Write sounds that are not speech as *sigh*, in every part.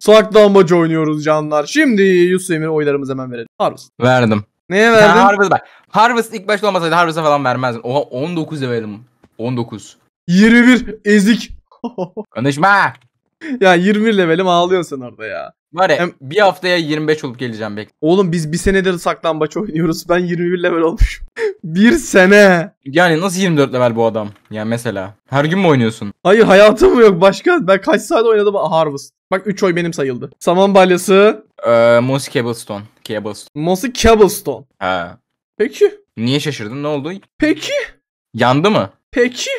Saklanmaca oynuyoruz canlar. Şimdi Yusuf Emir oylarımızı hemen verelim. Harvest. Verdim. Neye verdin? Harvest bak. Harvest ilk başta olmasaydı Harvest'a falan vermezdin. Oha 19 de verdim. 19. 21 ezik. *laughs* Konuşma. *laughs* ya 20 levelim ağlıyorsun orada ya. Var ya Hem... bir haftaya 25 olup geleceğim bekle. Oğlum biz bir senedir saklambaç oynuyoruz. Ben 21 level olmuşum. *laughs* bir sene. Yani nasıl 24 level bu adam? Ya mesela. Her gün mü oynuyorsun? Hayır hayatım yok başka. Ben kaç saat oynadım Harvest. Bak 3 oy benim sayıldı. Saman balyası. Ee, Mossy Cobblestone. Cobblestone. Mossy Cobblestone. Ha. Peki. Niye şaşırdın? Ne oldu? Peki. Yandı mı? Peki.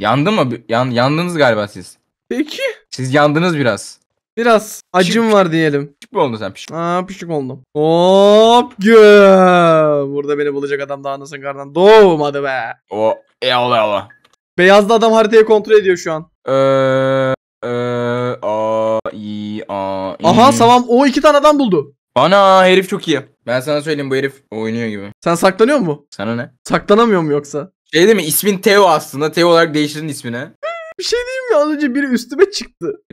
Yandı mı? Yan, yandınız galiba siz. Peki. Siz yandınız biraz. Biraz acım var diyelim. Pişik mi oldun sen pişik? Aa pişik oldum. Hop güm. Burada beni bulacak adam daha nasıl kardan doğmadı be. O eyvallah eyvallah. Beyazlı adam haritayı kontrol ediyor şu an. a i a i. Aha tamam o iki tane adam buldu. Ana herif çok iyi. Ben sana söyleyeyim bu herif oynuyor gibi. Sen saklanıyor mu? Sana ne? Saklanamıyor mu yoksa? Şey değil mi? Ismin Teo aslında. Teo olarak değiştirin ismini. *laughs* Bir şey diyeyim mi? Az önce biri üstüme çıktı. *laughs*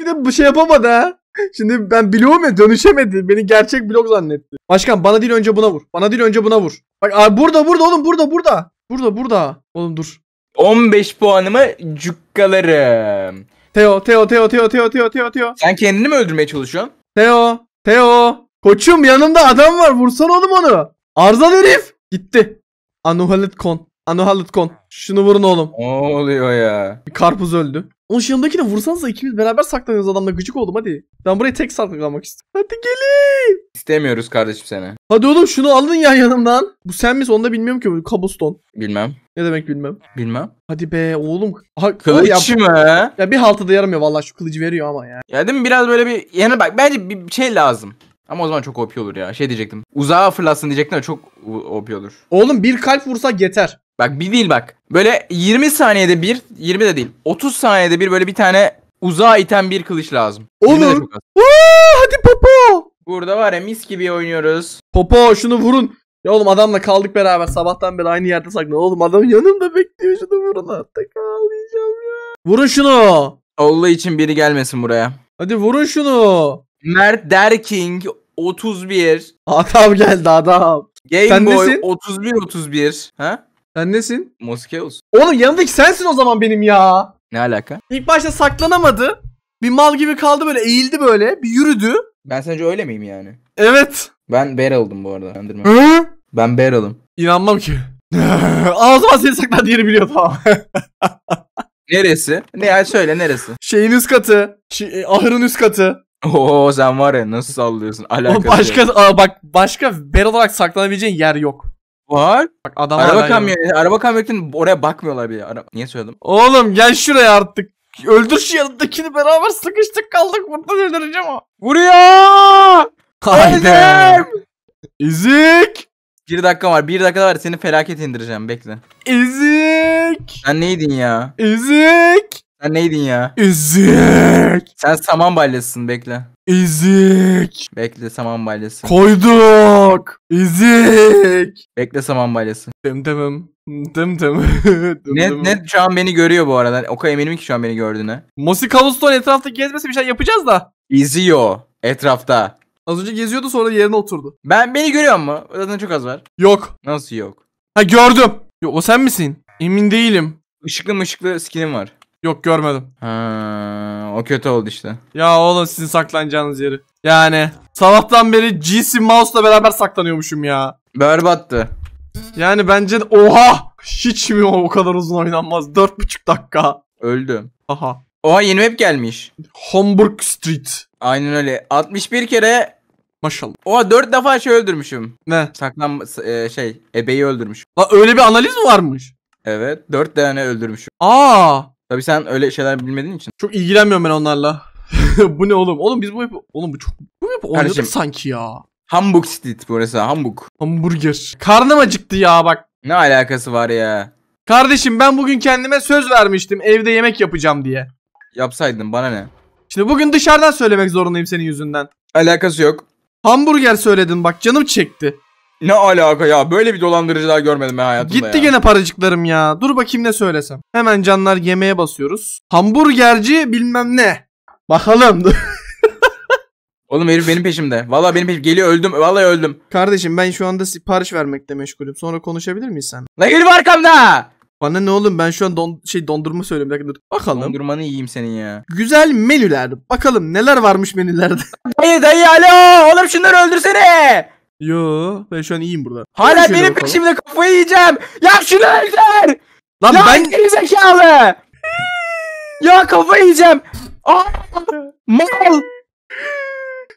Bir de bu şey yapamadı ha. Şimdi ben bloğum ya dönüşemedi. Beni gerçek blok zannetti. Başkan bana değil önce buna vur. Bana değil önce buna vur. Bak abi burada burada oğlum burada burada. Burada burada. Oğlum dur. 15 puanımı cukkalarım. Teo Teo Teo Teo Teo Teo Teo Teo. Sen kendini mi öldürmeye çalışıyorsun? Teo Teo. Koçum yanımda adam var. Vursan oğlum onu. Arıza herif. Gitti. Anuhalet kon. Anohalıtkon. Şunu vurun oğlum. Ne oluyor ya? Bir karpuz öldü. Onun yanındaki yanındakini vursanız da ikimiz beraber saklanıyoruz adamla gıcık oldum hadi. Ben buraya tek saklanmak istiyorum. Hadi gelin. İstemiyoruz kardeşim seni. Hadi oğlum şunu alın ya yanımdan. Bu sen misin onu da bilmiyorum ki. bu Kabuston. Bilmem. Ne demek bilmem. Bilmem. Hadi be oğlum. Ha, Kılıç ya, mı? Ya bir haltada yaramıyor vallahi şu kılıcı veriyor ama ya. Ya değil mi biraz böyle bir yani bak bence bir şey lazım. Ama o zaman çok OP olur ya. Şey diyecektim. Uzağa fırlatsın diyecektim ama çok OP olur. Oğlum bir kalp vursa yeter. Bak bir değil bak. Böyle 20 saniyede bir, 20 de değil. 30 saniyede bir böyle bir tane uzağa iten bir kılıç lazım. Olur. Aa, hadi Popo. Burada var ya mis gibi oynuyoruz. Popo şunu vurun. Ya oğlum adamla kaldık beraber sabahtan beri aynı yerde saklan. Oğlum adam yanımda bekliyor şunu vurun artık ağlayacağım ya. Vurun şunu. Allah için biri gelmesin buraya. Hadi vurun şunu. Mert Derking 31. Adam geldi adam. Game Sen Boy 31 31. Ha? Sen nesin? Moskeus. Oğlum yanındaki sensin o zaman benim ya. Ne alaka? İlk başta saklanamadı. Bir mal gibi kaldı böyle eğildi böyle. Bir yürüdü. Ben sence öyle miyim yani? Evet. Ben Beryl'dım bu arada. Kandırma. Hı? Ben Beryl'ım. İnanmam ki. *laughs* Ağzıma seni saklandı yeri biliyor tamam. *laughs* neresi? Ne ya söyle neresi? Şeyin üst katı. Şey, e, ahırın üst katı. Oo sen var ya nasıl sallıyorsun? Alakası başka, yok. Aa, bak başka Beryl olarak saklanabileceğin yer yok. Var. Bak adam araba kamyonu, araba kamyonetinin oraya bakmıyorlar bir, Ara Niye söyledim? Oğlum gel şuraya artık. Öldür şu yanındakini beraber sıkıştık kaldık. Buradan öldüreceğim o. Vuruyor! Haydi. İzik. Bir dakika var. Bir dakika var. Seni felaket indireceğim. Bekle. İzik. Sen neydin ya? İzik. Sen neydin ya? Ezik. Sen saman balyasısın bekle. Ezik. Bekle saman balyası. Koyduk. Ezik. Bekle saman balyası. Dım dım. *laughs* Dım dım. Ne ne şu an beni görüyor bu arada. O kadar eminim ki şu an beni gördüğüne. Mosi Cobblestone etrafta gezmesi bir şey yapacağız da. İziyor etrafta. Az önce geziyordu sonra yerine oturdu. Ben beni görüyor mu? Zaten çok az var. Yok. Nasıl yok? Ha gördüm. Yo o sen misin? Emin değilim. Işıklı mışıklı skinim var. Yok görmedim. Ha, o kötü oldu işte. Ya oğlum sizin saklanacağınız yeri. Yani sabahtan beri GC Mouse'la beraber saklanıyormuşum ya. Berbattı. Yani bence de... oha hiç mi o kadar uzun oynanmaz. 4,5 dakika. Öldüm. Aha. Oha yeni web gelmiş. Homburg Street. Aynen öyle. 61 kere Maşallah. Oha 4 defa şey öldürmüşüm. Ne? Saklan e, şey ebeyi öldürmüş. La öyle bir analiz mi varmış? Evet 4 tane öldürmüşüm. Aa Tabii sen öyle şeyler bilmediğin için. Çok ilgilenmiyorum ben onlarla. *laughs* bu ne oğlum? Oğlum biz bu hep oğlum bu çok bu hep oynadık Kardeşim, sanki ya. Hamburg Street burası Hamburg. Hamburger. Karnım acıktı ya bak. Ne alakası var ya? Kardeşim ben bugün kendime söz vermiştim evde yemek yapacağım diye. Yapsaydın bana ne? Şimdi bugün dışarıdan söylemek zorundayım senin yüzünden. Alakası yok. Hamburger söyledin bak canım çekti. Ne alaka ya? Böyle bir dolandırıcı daha görmedim ben hayatımda Gitti ya. gene paracıklarım ya. Dur bakayım ne söylesem. Hemen canlar yemeğe basıyoruz. Hamburgerci bilmem ne. Bakalım. *laughs* Oğlum herif benim peşimde. Valla benim peşim geliyor öldüm. Vallahi öldüm. Kardeşim ben şu anda sipariş vermekle meşgulüm. Sonra konuşabilir miyiz sen? La herif arkamda. Bana ne oğlum ben şu an don şey dondurma söylüyorum. Bir dur. Bakalım. Dondurmanı yiyeyim senin ya. Güzel menüler. Bakalım neler varmış menülerde. *laughs* dayı dayı alo. Oğlum şunları öldürsene. Yo ben şu an iyiyim burada. Hala Şöyle benim peşimde kafayı yiyeceğim. Ya şunu öldür. Lan ya ben... geri zekalı. ya kafayı yiyeceğim. Aa, mal.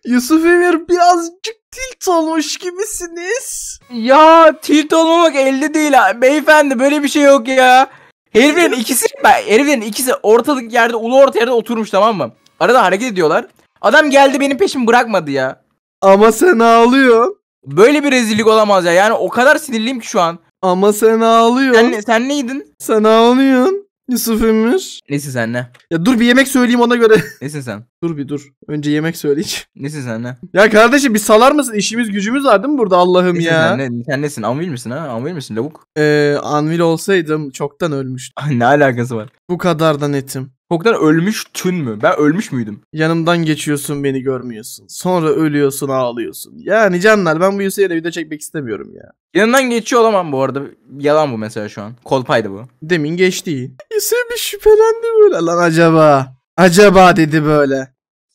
Yusuf Emir birazcık tilt olmuş gibisiniz. Ya tilt olmamak elde değil. Beyefendi böyle bir şey yok ya. Heriflerin ikisi, ben, heriflerin ikisi ortalık yerde, ulu orta yerde oturmuş tamam mı? Arada hareket ediyorlar. Adam geldi benim peşimi bırakmadı ya. Ama sen ağlıyorsun. Böyle bir rezillik olamaz ya. Yani o kadar sinirliyim ki şu an. Ama sen ağlıyorsun. Sen, sen neydin? Sen ağlıyorsun. Yusuf Emir. Nesin sen ne? Ya dur bir yemek söyleyeyim ona göre. *laughs* Nesin sen? dur bir dur. Önce yemek söyleyeceğim. Nesin sen ne? Ya kardeşim bir salar mısın? İşimiz gücümüz var değil mi burada Allah'ım ya? Sen, ne? sen nesin? Anvil misin ha? Anvil misin lavuk? Ee, anvil olsaydım çoktan ölmüştüm. *laughs* ne alakası var? Bu kadar da netim. Koktan ölmüş tün mü? Ben ölmüş müydüm? Yanımdan geçiyorsun beni görmüyorsun. Sonra ölüyorsun ağlıyorsun. Yani canlar ben bu Yusuf'u yere video çekmek istemiyorum ya. Yanından geçiyor olamam bu arada. Yalan bu mesela şu an. Kolpaydı bu. Demin geçti. Yusuf bir şüphelendi böyle. Lan acaba? Acaba dedi böyle.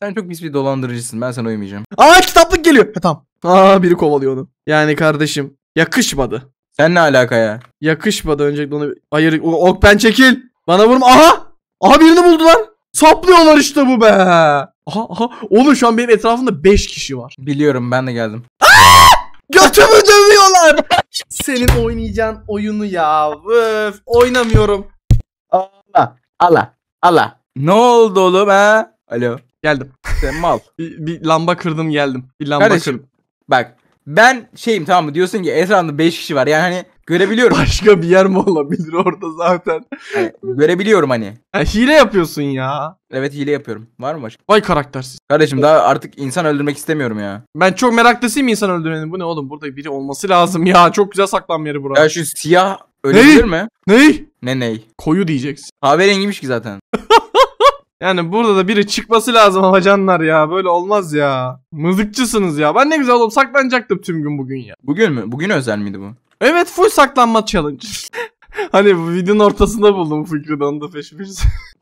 Sen çok pis bir dolandırıcısın. Ben sana uymayacağım. Aa kitaplık geliyor. Ha, tamam. Aa biri kovalıyor onu. Yani kardeşim yakışmadı. Sen ne alaka ya? Yakışmadı öncelikle onu. Hayır Okpen çekil. Bana vurma. Aha Aha birini buldular. Saplıyorlar işte bu be. Aha aha. Oğlum şu an benim etrafımda 5 kişi var. Biliyorum ben de geldim. Götümü dövüyorlar. Senin oynayacağın oyunu ya. Öf, oynamıyorum. Allah. Allah. Allah. Ne oldu oğlum ha? Alo. Geldim. Sen mal. *laughs* bir, bir lamba kırdım geldim. Bir lamba Kardeşim, kırdım. Bak ben şeyim tamam mı diyorsun ki etrafında 5 kişi var. Yani hani görebiliyorum. Başka bir yer mi olabilir orada zaten? Yani görebiliyorum hani. Yani hile yapıyorsun ya. Evet hile yapıyorum. Var mı başka? Vay karaktersiz. Kardeşim daha artık insan öldürmek istemiyorum ya. Ben çok meraklısıyım insan öldürmenin. Bu ne oğlum? Burada biri olması lazım ya. Çok güzel saklanma yeri burası. Ya şu siyah ölebilir mi? Ney? Ne ney? Koyu diyeceksin. Kahverengiymiş ki zaten. *laughs* Yani burada da biri çıkması lazım ama canlar ya. Böyle olmaz ya. Mızıkçısınız ya. Ben ne güzel oğlum saklanacaktım tüm gün bugün ya. Bugün mü? Bugün özel miydi bu? Evet full saklanma challenge. *laughs* hani bu videonun ortasında buldum fikrini onu da peşi peşi.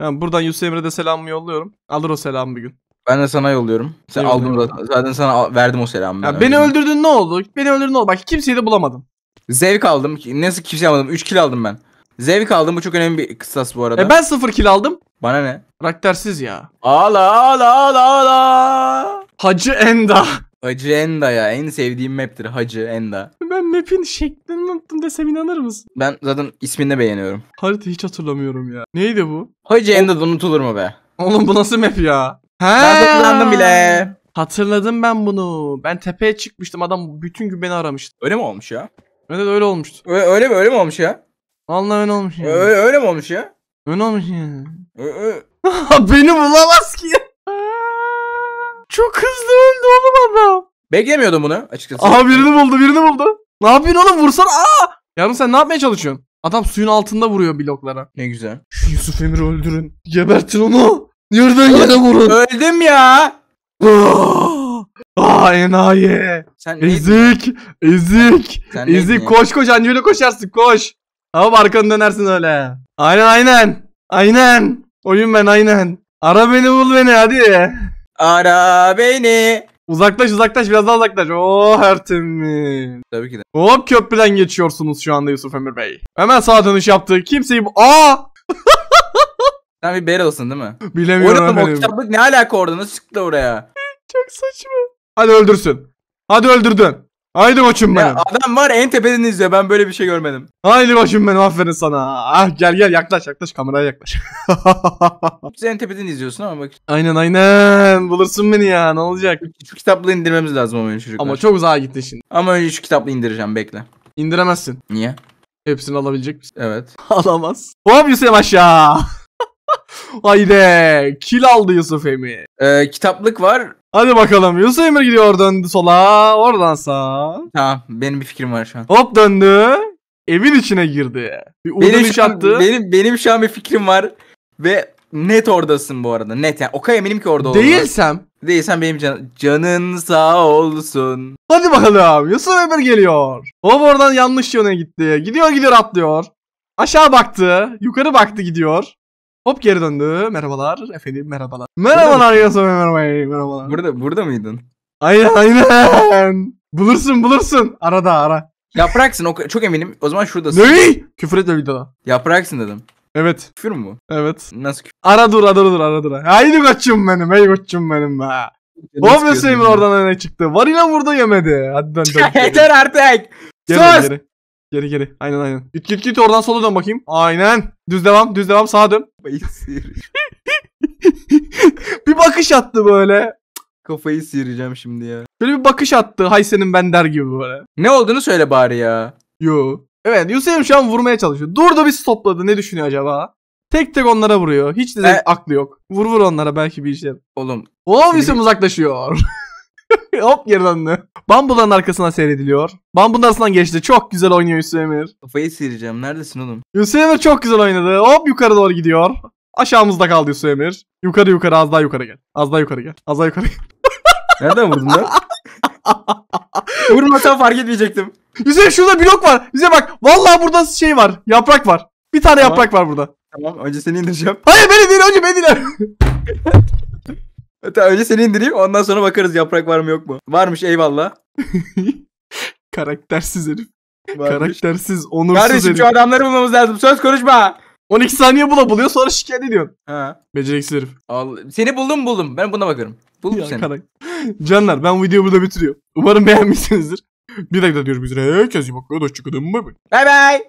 yani *laughs* buradan Yusuf Emre de selamımı yolluyorum. Alır o selam bir gün. Ben de sana yolluyorum. Sen aldın zaten. sana verdim o selamı. Ya beni öldürdün ne oldu? Beni öldürdün ne oldu? Bak kimseyi de bulamadım. Zevk aldım. Nasıl kimseyi almadım? 3 kill aldım ben. Zevk aldım. Bu çok önemli bir kıstas bu arada. E ben 0 kill aldım. Bana ne? Raktersiz ya. Ağla ağla ağla ağla. Hacı Enda. Hacı Enda ya. En sevdiğim map'tir Hacı Enda. Ben map'in şeklini unuttum desem inanır mısın? Ben zaten ismini beğeniyorum. Harita hiç hatırlamıyorum ya. Neydi bu? Hacı Enda unutulur mu be? Oğlum bu nasıl map ya? He. Ben hatırlandım bile. Hatırladım ben bunu. Ben tepeye çıkmıştım. Adam bütün gün beni aramıştı. Öyle mi olmuş ya? Evet öyle olmuştu. Öyle, öyle mi öyle mi olmuş ya? Vallahi öyle olmuş ya. Öyle, öyle mi olmuş ya? Öyle olmuş ya. Ö, *laughs* Beni bulamaz ki. Çok hızlı öldü oğlum adam. Beklemiyordum bunu açıkçası. Aha birini buldu birini buldu. Ne yapıyorsun oğlum vursana aa. Yavrum sen ne yapmaya çalışıyorsun? Adam suyun altında vuruyor bloklara. Ne güzel. Şu Yusuf Emir'i öldürün. Gebertin onu. Yerden yere vurun. Öldüm ya. Aa enayi. Sen ezik. Neydin? Ezik. Sen ezik. Koş koş Angel'e koşarsın koş. Ama arkanı dönersin öyle. Aynen aynen. Aynen. Oyun ben aynen. Ara beni bul beni hadi. Ara beni. Uzaklaş uzaklaş biraz daha uzaklaş. Oo Ertem'im. Tabii ki de. Hop köprüden geçiyorsunuz şu anda Yusuf Emir Bey. Hemen sağ dönüş yaptı. Kimseyi... Aa! *laughs* Sen bir bel olsun değil mi? Bilemiyorum Oğlum, efendim. o kitaplık ne alaka orada? Nasıl çıktı oraya? Çok saçma. Hadi öldürsün. Hadi öldürdün. Haydi başım benim. Ya adam var en tepeden izliyor. Ben böyle bir şey görmedim. Haydi başım benim aferin sana. Ah gel gel yaklaş yaklaş kameraya yaklaş. Sen *laughs* en tepeden izliyorsun ama bak. Aynen aynen. Bulursun beni ya ne olacak. Şu kitaplığı indirmemiz lazım ama önce çocuklar. Ama çok uzağa gittin şimdi. Ama önce şu kitaplığı indireceğim bekle. İndiremezsin. Niye? Hepsini alabilecek misin? Evet. *laughs* Alamaz. Hop Yusuf aşağı. Haydi. Kil aldı Yusuf Emir. Ee, kitaplık var. Hadi bakalım. Yusuf Emir gidiyor döndü sola. Oradan sağa. Tamam. Benim bir fikrim var şu an. Hop döndü. Evin içine girdi. Bir benim, şu an, benim, benim şu an bir fikrim var. Ve net oradasın bu arada. Net yani. O kadar eminim ki orada Değilsem. Olur. Değilsem benim can canın sağ olsun. Hadi bakalım. Yusuf Emir geliyor. Hop oradan yanlış yöne gitti. Gidiyor gidiyor atlıyor. Aşağı baktı. Yukarı baktı gidiyor. Hop geri döndü. Merhabalar efendim merhabalar. Merhabalar Yasoy merhabalar. Merhabalar. Burada burada mıydın? Aynen aynen. Bulursun bulursun. Arada ara. Yapraksın o- çok eminim. O zaman şuradasın. Ne? Küfür etme videoda. Yapraksın dedim. Evet. Küfür mü bu? Evet. Nasıl küfür? Ara dur ara dur ara dur. Haydi koçum benim. Hey koçum benim be. Hop Hüseyin oradan öne çıktı. Varıyla burada yemedi. Hadi dön dön. *laughs* Yeter artık. Geri geri. Geri geri. Aynen aynen. Git git git oradan sola dön bakayım. Aynen. Düz devam düz devam sağa dön. *laughs* bir bakış attı böyle. Kafayı sıyıracağım şimdi ya. Şöyle bir bakış attı. Hay senin ben der gibi böyle. Ne olduğunu söyle bari ya. Yo. Evet Yusuf'um şu an vurmaya çalışıyor. Durdu bir stopladı. Ne düşünüyor acaba? Tek tek onlara vuruyor. Hiç de e... aklı yok. Vur vur onlara belki bir işe. Oğlum. Oğlum Yusuf uzaklaşıyor. *laughs* *laughs* Hop geri döndü. Bambuların arkasından seyrediliyor. Bambunun arasından geçti. Çok güzel oynuyor Yusuf Emir. Kafayı sıyıracağım. Neredesin oğlum? Yusuf Emir çok güzel oynadı. Hop yukarı doğru gidiyor. Aşağımızda kaldı Yusuf Emir. Yukarı yukarı az daha yukarı gel. Az daha yukarı gel. Az daha yukarı gel. *laughs* Nereden vurdun lan? *laughs* Vurmasan fark etmeyecektim. Yusuf şurada blok var. Yusuf bak. Vallahi burada şey var. Yaprak var. Bir tane tamam. yaprak var burada. Tamam önce seni indireceğim. Hayır beni değil önce beni değil. E, tamam, önce seni indireyim ondan sonra bakarız yaprak var mı yok mu. Varmış eyvallah. *laughs* Karaktersiz herif. Varmış. Karaktersiz, onursuz Kardeşim herif. şu adamları bulmamız lazım. Söz konuşma. 12 saniye bula buluyor sonra şikayet ediyorsun. Ha. Beceriksiz herif. Al, seni buldum buldum. Ben buna bakarım. Buldum ya, seni. Karak... Canlar ben videoyu burada bitiriyorum. Umarım beğenmişsinizdir. Bir dakika diyorum üzere. Herkes iyi bakıyor. Hoşçakalın. Bay bay. Bay bay.